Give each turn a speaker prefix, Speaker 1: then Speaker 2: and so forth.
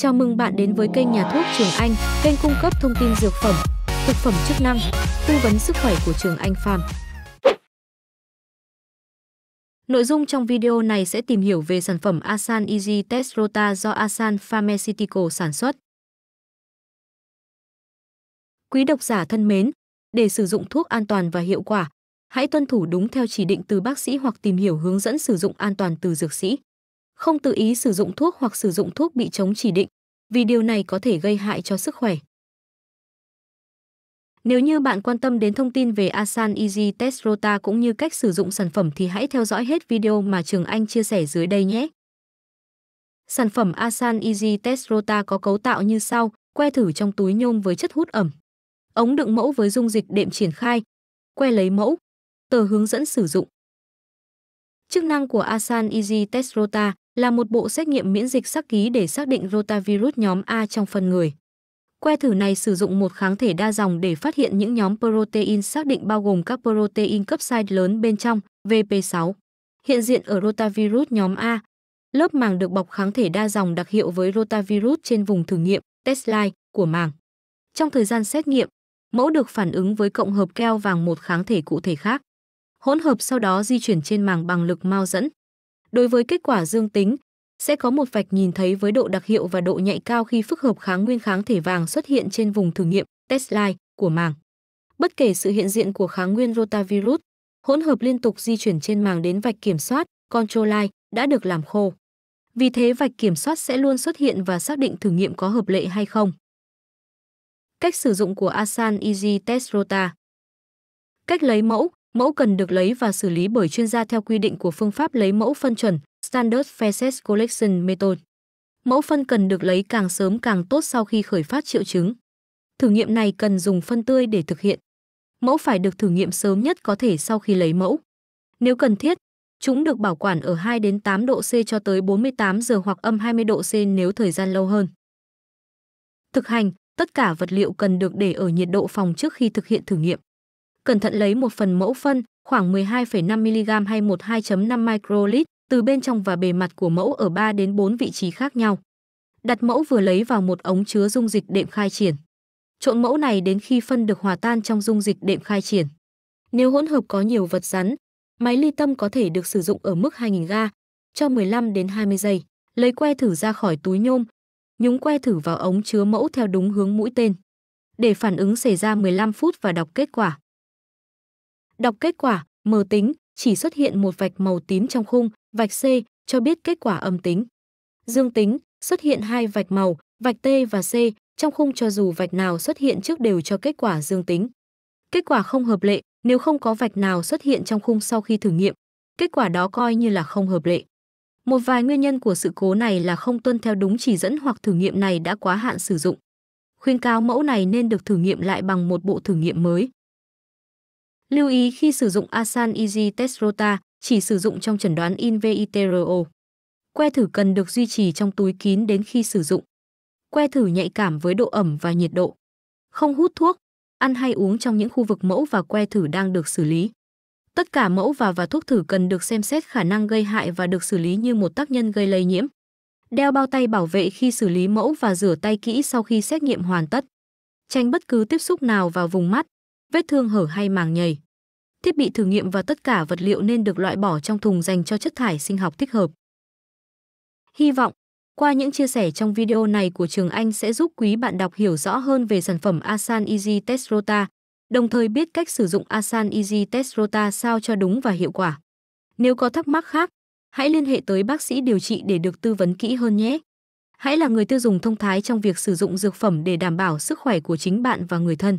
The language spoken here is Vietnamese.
Speaker 1: Chào mừng bạn đến với kênh Nhà thuốc Trường Anh, kênh cung cấp thông tin dược phẩm, thực phẩm chức năng, tư vấn sức khỏe của Trường Anh Farm. Nội dung trong video này sẽ tìm hiểu về sản phẩm Asan Easy Test Rota do Asan Pharmaceutical sản xuất. Quý độc giả thân mến, để sử dụng thuốc an toàn và hiệu quả, hãy tuân thủ đúng theo chỉ định từ bác sĩ hoặc tìm hiểu hướng dẫn sử dụng an toàn từ dược sĩ không tự ý sử dụng thuốc hoặc sử dụng thuốc bị chống chỉ định, vì điều này có thể gây hại cho sức khỏe. Nếu như bạn quan tâm đến thông tin về Asan Easy Test Rota cũng như cách sử dụng sản phẩm thì hãy theo dõi hết video mà Trường Anh chia sẻ dưới đây nhé. Sản phẩm Asan Easy Test Rota có cấu tạo như sau, que thử trong túi nhôm với chất hút ẩm, ống đựng mẫu với dung dịch đệm triển khai, que lấy mẫu, tờ hướng dẫn sử dụng. Chức năng của Asan Easy Test Rota là một bộ xét nghiệm miễn dịch sắc ký để xác định rotavirus nhóm A trong phân người. Que thử này sử dụng một kháng thể đa dòng để phát hiện những nhóm protein xác định bao gồm các protein cấp size lớn bên trong, VP6. Hiện diện ở rotavirus nhóm A, lớp màng được bọc kháng thể đa dòng đặc hiệu với rotavirus trên vùng thử nghiệm, test line, của màng. Trong thời gian xét nghiệm, mẫu được phản ứng với cộng hợp keo vàng một kháng thể cụ thể khác. Hỗn hợp sau đó di chuyển trên màng bằng lực mau dẫn. Đối với kết quả dương tính, sẽ có một vạch nhìn thấy với độ đặc hiệu và độ nhạy cao khi phức hợp kháng nguyên kháng thể vàng xuất hiện trên vùng thử nghiệm test line của màng. Bất kể sự hiện diện của kháng nguyên rotavirus, hỗn hợp liên tục di chuyển trên màng đến vạch kiểm soát control line đã được làm khô. Vì thế vạch kiểm soát sẽ luôn xuất hiện và xác định thử nghiệm có hợp lệ hay không. Cách sử dụng của Asan Easy Test Rota Cách lấy mẫu mẫu cần được lấy và xử lý bởi chuyên gia theo quy định của phương pháp lấy mẫu phân chuẩn Standard Feces Collection Method. Mẫu phân cần được lấy càng sớm càng tốt sau khi khởi phát triệu chứng. Thử nghiệm này cần dùng phân tươi để thực hiện. Mẫu phải được thử nghiệm sớm nhất có thể sau khi lấy mẫu. Nếu cần thiết, chúng được bảo quản ở 2 đến 8 độ C cho tới 48 giờ hoặc âm 20 độ C nếu thời gian lâu hơn. Thực hành, tất cả vật liệu cần được để ở nhiệt độ phòng trước khi thực hiện thử nghiệm cẩn thận lấy một phần mẫu phân khoảng 12,5 mg hay 12.5 microlit từ bên trong và bề mặt của mẫu ở 3 đến 4 vị trí khác nhau. Đặt mẫu vừa lấy vào một ống chứa dung dịch đệm khai triển. Trộn mẫu này đến khi phân được hòa tan trong dung dịch đệm khai triển. Nếu hỗn hợp có nhiều vật rắn, máy ly tâm có thể được sử dụng ở mức 2000 ga cho 15 đến 20 giây. Lấy que thử ra khỏi túi nhôm, nhúng que thử vào ống chứa mẫu theo đúng hướng mũi tên. Để phản ứng xảy ra 15 phút và đọc kết quả. Đọc kết quả, mờ tính, chỉ xuất hiện một vạch màu tím trong khung, vạch C cho biết kết quả âm tính. Dương tính, xuất hiện hai vạch màu, vạch T và C trong khung cho dù vạch nào xuất hiện trước đều cho kết quả dương tính. Kết quả không hợp lệ nếu không có vạch nào xuất hiện trong khung sau khi thử nghiệm, kết quả đó coi như là không hợp lệ. Một vài nguyên nhân của sự cố này là không tuân theo đúng chỉ dẫn hoặc thử nghiệm này đã quá hạn sử dụng. Khuyên cáo mẫu này nên được thử nghiệm lại bằng một bộ thử nghiệm mới. Lưu ý khi sử dụng Asan Easy Test Rota, chỉ sử dụng trong chẩn đoán in vitro. Que thử cần được duy trì trong túi kín đến khi sử dụng. Que thử nhạy cảm với độ ẩm và nhiệt độ. Không hút thuốc, ăn hay uống trong những khu vực mẫu và que thử đang được xử lý. Tất cả mẫu và và thuốc thử cần được xem xét khả năng gây hại và được xử lý như một tác nhân gây lây nhiễm. Đeo bao tay bảo vệ khi xử lý mẫu và rửa tay kỹ sau khi xét nghiệm hoàn tất. Tránh bất cứ tiếp xúc nào vào vùng mắt, vết thương hở hay màng nhầy. Thiết bị thử nghiệm và tất cả vật liệu nên được loại bỏ trong thùng dành cho chất thải sinh học thích hợp. Hy vọng, qua những chia sẻ trong video này của Trường Anh sẽ giúp quý bạn đọc hiểu rõ hơn về sản phẩm Asan Easy Test Rota, đồng thời biết cách sử dụng Asan Easy Test Rota sao cho đúng và hiệu quả. Nếu có thắc mắc khác, hãy liên hệ tới bác sĩ điều trị để được tư vấn kỹ hơn nhé. Hãy là người tiêu dùng thông thái trong việc sử dụng dược phẩm để đảm bảo sức khỏe của chính bạn và người thân.